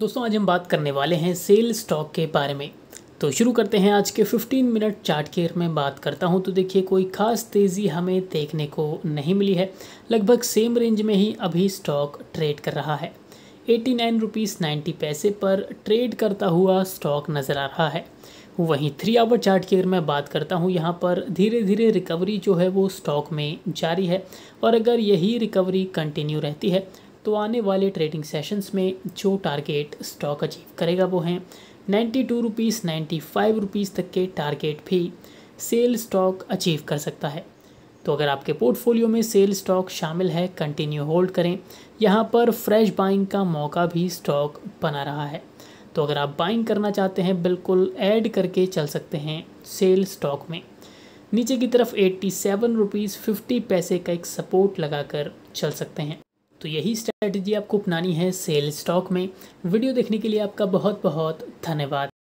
दोस्तों आज हम बात करने वाले हैं सेल स्टॉक के बारे में तो शुरू करते हैं आज के 15 मिनट चार्ट के में बात करता हूं तो देखिए कोई खास तेज़ी हमें देखने को नहीं मिली है लगभग सेम रेंज में ही अभी स्टॉक ट्रेड कर रहा है एटी नाइन रुपीज़ नाइन्टी पैसे पर ट्रेड करता हुआ स्टॉक नज़र आ रहा है वहीं थ्री आवर चार्ट केयर में बात करता हूँ यहाँ पर धीरे धीरे रिकवरी जो है वो स्टॉक में जारी है और अगर यही रिकवरी कंटिन्यू रहती है तो आने वाले ट्रेडिंग सेशंस में जो टारगेट स्टॉक अचीव करेगा वो हैं ninety two rupees ninety five rupees तक के टारगेट भी सेल स्टॉक अचीव कर सकता है तो अगर आपके पोर्टफोलियो में सेल स्टॉक शामिल है कंटिन्यू होल्ड करें यहाँ पर फ्रेश बाइंग का मौका भी स्टॉक बना रहा है तो अगर आप बाइंग करना चाहते हैं बिल्कुल ऐड करके चल सकते हैं सेल स्टॉक में नीचे की तरफ एट्टी सेवन रुपीज़ फिफ्टी पैसे का एक सपोर्ट लगाकर चल सकते हैं तो यही स्ट्रैटेजी आपको अपनानी है सेल स्टॉक में वीडियो देखने के लिए आपका बहुत बहुत धन्यवाद